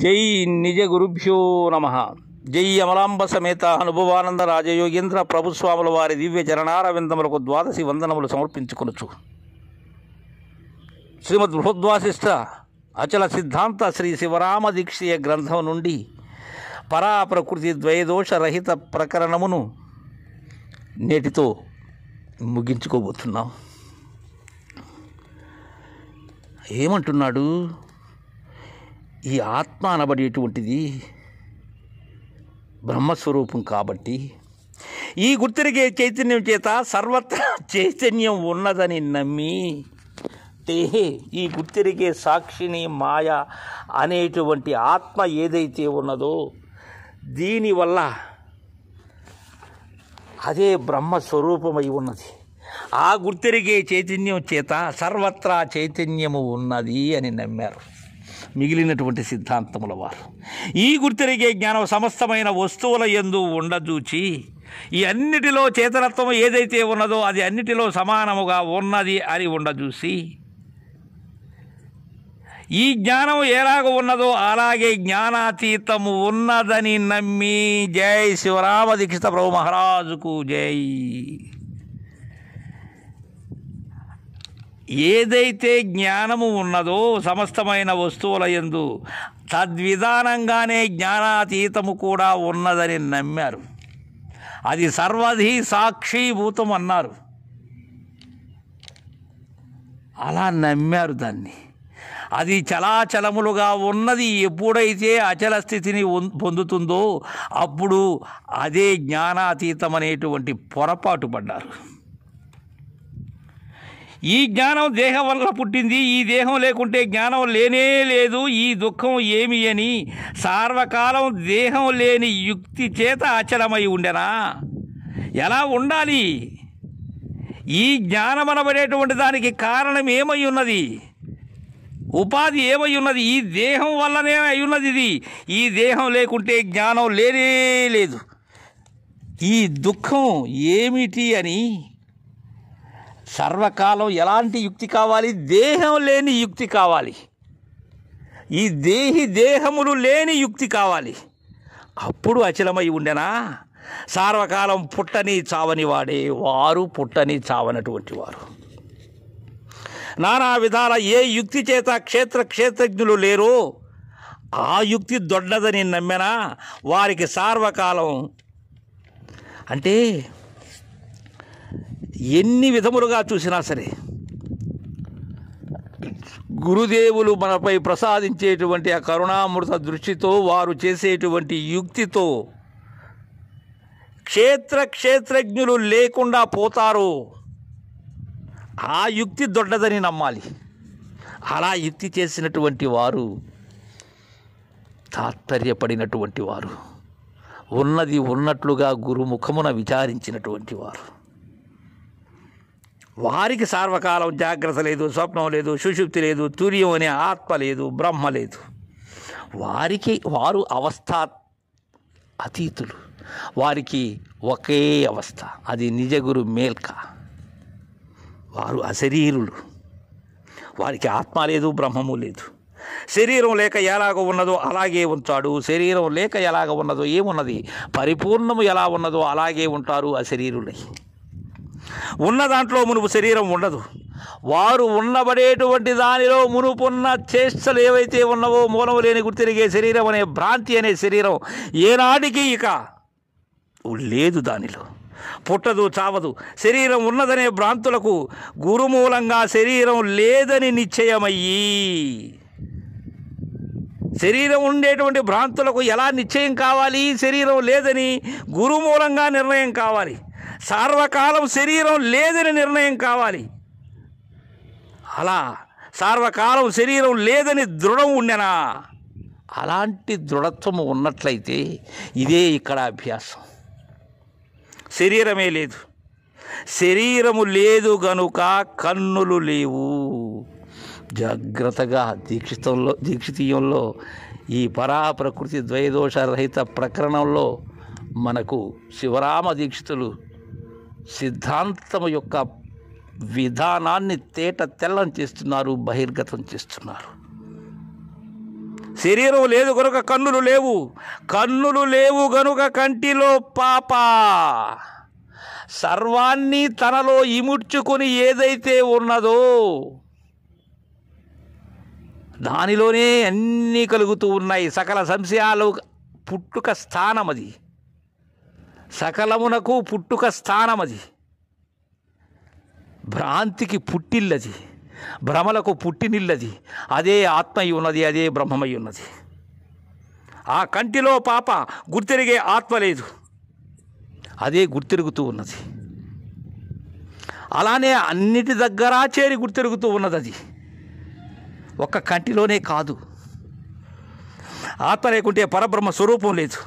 జై నిజ గురుభ్యో నమ జై అమలాంబ సమేత అనుభవానంద రాజయోగేంద్ర ప్రభుస్వాముల వారి దివ్య చరణారవిందములకు ద్వాదశి వందనములు సమర్పించుకొనచ్చు శ్రీమద్ బృహద్వాసిష్ట అచల సిద్ధాంత శ్రీ శివరామ దీక్షీయ గ్రంథం నుండి పరాప్రకృతి రహిత ప్రకరణమును నేటితో ముగించుకోబోతున్నాం ఏమంటున్నాడు ఈ ఆత్మ అనబడేటువంటిది బ్రహ్మస్వరూపం కాబట్టి ఈ గుర్తిరిగే చైతన్యం చేత సర్వత్ర చైతన్యం ఉన్నదని నమ్మి దేహే ఈ గుర్తిరిగే సాక్షిని మాయ అనేటువంటి ఆత్మ ఏదైతే ఉన్నదో దీనివల్ల అదే బ్రహ్మస్వరూపమై ఉన్నది ఆ గుర్తిరిగే చైతన్యం చేత సర్వత్రా చైతన్యము ఉన్నది అని నమ్మారు మిగిలినటువంటి సిద్ధాంతముల వారు ఈ గుర్తెరిగే జ్ఞానం సమస్తమైన వస్తువుల ఎందు ఉండదూచి ఈ అన్నిటిలో చేతనత్వం ఏదైతే ఉన్నదో అది అన్నిటిలో సమానముగా ఉన్నది అని ఉండజూసి ఈ జ్ఞానం ఎలాగ ఉన్నదో అలాగే జ్ఞానాతీతము ఉన్నదని నమ్మి జై శివరామ దీక్షిత ప్రభు మహారాజుకు జై ఏదైతే జ్ఞానము ఉన్నదో సమస్తమైన వస్తువుల ఎందు తద్విధానంగానే జ్ఞానాతీతము కూడా ఉన్నదని నమ్మారు అది సర్వధి సాక్షీభూతం అన్నారు అలా నమ్మారు దాన్ని అది చలాచలములుగా ఉన్నది ఎప్పుడైతే అచల స్థితిని పొందుతుందో అప్పుడు అదే జ్ఞానాతీతం అనేటువంటి పొరపాటు పడ్డారు ఈ జ్ఞానం దేహం వల్ల పుట్టింది ఈ దేహం లేకుంటే జ్ఞానం లేనే లేదు ఈ దుఃఖం ఏమి అని సార్వకాలం దేహం లేని యుక్తి చేత అచలమై ఉండెనా ఎలా ఉండాలి ఈ జ్ఞానం అనబడేటువంటి దానికి కారణం ఏమై ఉన్నది ఉపాధి ఏమై ఉన్నది ఈ దేహం వల్లనే అయి ఉన్నది ఇది ఈ దేహం లేకుంటే జ్ఞానం లేనే లేదు ఈ దుఃఖం ఏమిటి అని సర్వకాలం ఎలాంటి యుక్తి కావాలి దేహం లేని యుక్తి కావాలి ఈ దేహి దేహములు లేని యుక్తి కావాలి అప్పుడు అచలమై ఉండెనా సార్వకాలం పుట్టని చావని వాడే వారు పుట్టని చావనటువంటి వారు నానా విధాల ఏ యుక్తి చేత క్షేత్ర క్షేత్రజ్ఞులు లేరు ఆ యుక్తి దొడ్డదని నమ్మినా వారికి సార్వకాలం అంటే ఎన్ని విధములుగా చూసినా సరే గురుదేవులు మనపై ప్రసాదించేటువంటి ఆ కరుణామృత దృష్టితో వారు చేసేటువంటి యుక్తితో క్షేత్ర క్షేత్రజ్ఞులు లేకుండా పోతారు ఆ యుక్తి దొడ్డదని నమ్మాలి అలా యుక్తి చేసినటువంటి వారు తాత్పర్యపడినటువంటి వారు ఉన్నది ఉన్నట్లుగా గురుముఖమున విచారించినటువంటి వారు వారికి సార్వకాలం జాగ్రత్త లేదు స్వప్నం లేదు సుషుప్తి లేదు తుర్యం అనే ఆత్మ లేదు బ్రహ్మ లేదు వారికి వారు అవస్థ అతీతులు వారికి ఒకే అవస్థ అది నిజగురు మేల్క వారు అశరీరులు వారికి ఆత్మ లేదు బ్రహ్మము లేదు శరీరం లేక ఎలాగ ఉన్నదో అలాగే ఉంటాడు శరీరం లేక ఎలాగ ఉన్నదో ఏమున్నది పరిపూర్ణము ఎలా ఉన్నదో అలాగే ఉంటారు అశరీరులై ఉన్న దాంట్లో మునుపు శరీరం ఉండదు వారు ఉన్నబడేటువంటి దానిలో మునుపున్న చేష్టలు ఏవైతే ఉన్నవో మూలము లేని గుర్తిరిగే శరీరం అనే భ్రాంతి అనే శరీరం ఏనాటికి ఇక లేదు దానిలో పుట్టదు చావదు శరీరం ఉన్నదనే భ్రాంతులకు గురుమూలంగా శరీరం లేదని నిశ్చయమయ్యి శరీరం ఉండేటువంటి భ్రాంతులకు ఎలా నిశ్చయం కావాలి శరీరం లేదని గురుమూలంగా నిర్ణయం కావాలి సార్వకాలం శరీరం లేదని నిర్ణయం కావాలి అలా సార్వకాలం శరీరం లేదని దృఢం ఉండెనా అలాంటి దృఢత్వము ఉన్నట్లయితే ఇదే ఇక్కడ అభ్యాసం శరీరమే లేదు శరీరము లేదు గనుక కన్నులు లేవు జాగ్రత్తగా దీక్షితంలో దీక్షితీయంలో ఈ పరాప్రకృతి ద్వైదోషరహిత ప్రకరణంలో మనకు శివరామ దీక్షితులు సిద్ధాంతం యొక్క విధానాన్ని తేట తెల్లం చేస్తున్నారు బహిర్గతం చేస్తున్నారు శరీరం లేదు కనుక కన్నులు లేవు కన్నులు లేవు గనుక కంటిలో పాప సర్వాన్ని తనలో ఇముడ్చుకొని ఏదైతే ఉన్నదో దానిలోనే అన్నీ కలుగుతూ ఉన్నాయి సకల సంశయాలు పుట్టుక స్థానం అది సకలమునకు పుట్టుక స్థానమది భ్రాంతికి పుట్టిల్లది భ్రమలకు పుట్టినిల్లది అదే ఆత్మయి ఉన్నది అదే బ్రహ్మమై ఉన్నది ఆ కంటిలో పాప గుర్తిరిగే ఆత్మ లేదు అదే గుర్తిరుగుతూ ఉన్నది అలానే అన్నిటి దగ్గర చేరి గుర్తిరుగుతూ ఉన్నది అది ఒక్క కంటిలోనే కాదు ఆత్మ లేకుంటే పరబ్రహ్మ స్వరూపం లేదు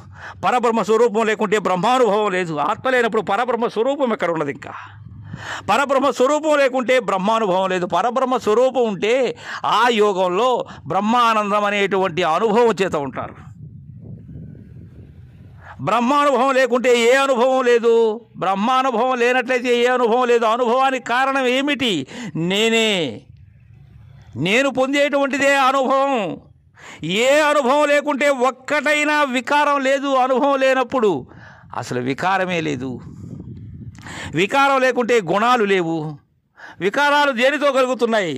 పరబ్రహ్మ స్వరూపం లేకుంటే బ్రహ్మానుభవం లేదు ఆత్మ లేనప్పుడు పరబ్రహ్మ స్వరూపం ఎక్కడ ఉండదు ఇంకా పరబ్రహ్మ స్వరూపం లేకుంటే బ్రహ్మానుభవం లేదు పరబ్రహ్మ స్వరూపం ఉంటే ఆ యోగంలో బ్రహ్మానందం అనేటువంటి అనుభవం చేత ఉంటారు బ్రహ్మానుభవం లేకుంటే ఏ అనుభవం లేదు బ్రహ్మానుభవం లేనట్లయితే ఏ అనుభవం లేదు అనుభవానికి కారణం ఏమిటి నేనే నేను పొందేటువంటిదే అనుభవం ఏ అనుభవం లేకుంటే ఒక్కటైనా వికారం లేదు అనుభవం లేనప్పుడు అసలు వికారమే లేదు వికారం లేకుంటే గుణాలు లేవు వికారాలు దేనితో కలుగుతున్నాయి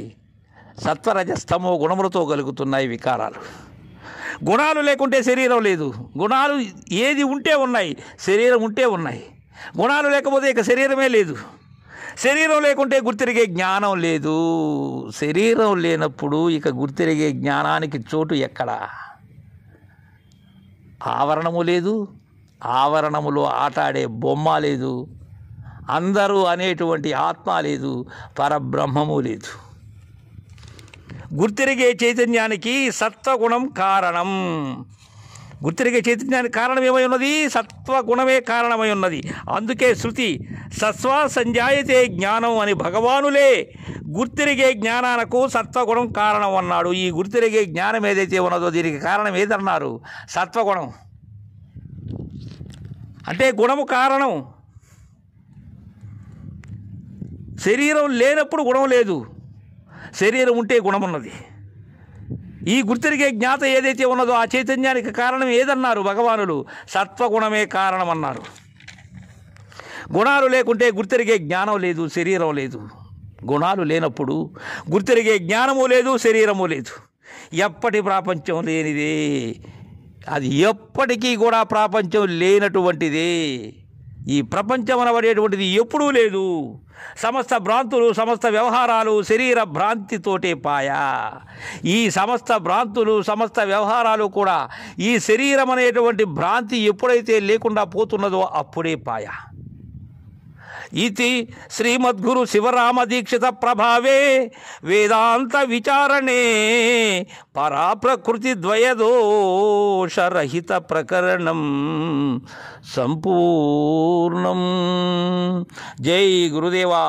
సత్వరజస్తమో గుణములతో కలుగుతున్నాయి వికారాలు గుణాలు లేకుంటే శరీరం లేదు గుణాలు ఏది ఉంటే ఉన్నాయి శరీరం ఉంటే ఉన్నాయి గుణాలు లేకపోతే ఇక శరీరమే లేదు శరీరం లేకుంటే గుర్తిరిగే జ్ఞానం లేదు శరీరం లేనప్పుడు ఇక గుర్తిరిగే జ్ఞానానికి చోటు ఎక్కడా ఆవరణము లేదు ఆవరణములో ఆటాడే బొమ్మ లేదు అందరూ అనేటువంటి ఆత్మ లేదు పరబ్రహ్మము లేదు గుర్తిరిగే చైతన్యానికి సత్వగుణం కారణం గుర్తిరిగే చైతన్యానికి కారణం ఏమై ఉన్నది సత్వగుణమే కారణమై ఉన్నది అందుకే శృతి సత్వ సంజాయతే జ్ఞానం అని భగవానులే గుర్తిరిగే జ్ఞానాలకు సత్వగుణం కారణం అన్నాడు ఈ గుర్తిరిగే జ్ఞానం ఏదైతే ఉన్నదో దీనికి కారణం ఏదన్నారు సత్వగుణం అంటే గుణము కారణం శరీరం లేనప్పుడు గుణం లేదు శరీరం ఉంటే గుణం ఉన్నది ఈ గుర్తెరిగే జ్ఞాత ఏదైతే ఉన్నదో ఆ చైతన్యానికి కారణం ఏదన్నారు భగవానులు సత్వగుణమే కారణమన్నారు గుణాలు లేకుంటే గుర్తెరిగే జ్ఞానం లేదు శరీరం లేదు గుణాలు లేనప్పుడు గుర్తెరిగే జ్ఞానము లేదు శరీరము లేదు ఎప్పటి ప్రాపంచం లేనిదే అది ఎప్పటికీ కూడా ప్రాపంచం లేనటువంటిదే ఈ ప్రపంచం అనబడేటువంటిది ఎప్పుడూ లేదు సమస్త భ్రాంతులు సమస్త వ్యవహారాలు శరీర భ్రాంతితోటే పాయా ఈ సమస్త భ్రాంతులు సమస్త వ్యవహారాలు కూడా ఈ శరీరం అనేటువంటి భ్రాంతి ఎప్పుడైతే లేకుండా పోతున్నదో అప్పుడే పాయా इति श्रीमद्गुरुशिवरामदीक्षितप्रभावे वेदान्तविचारणे पराप्रकृतिद्वयदोषरहितप्रकरणं सम्पूर्णं जै गुरुदेवा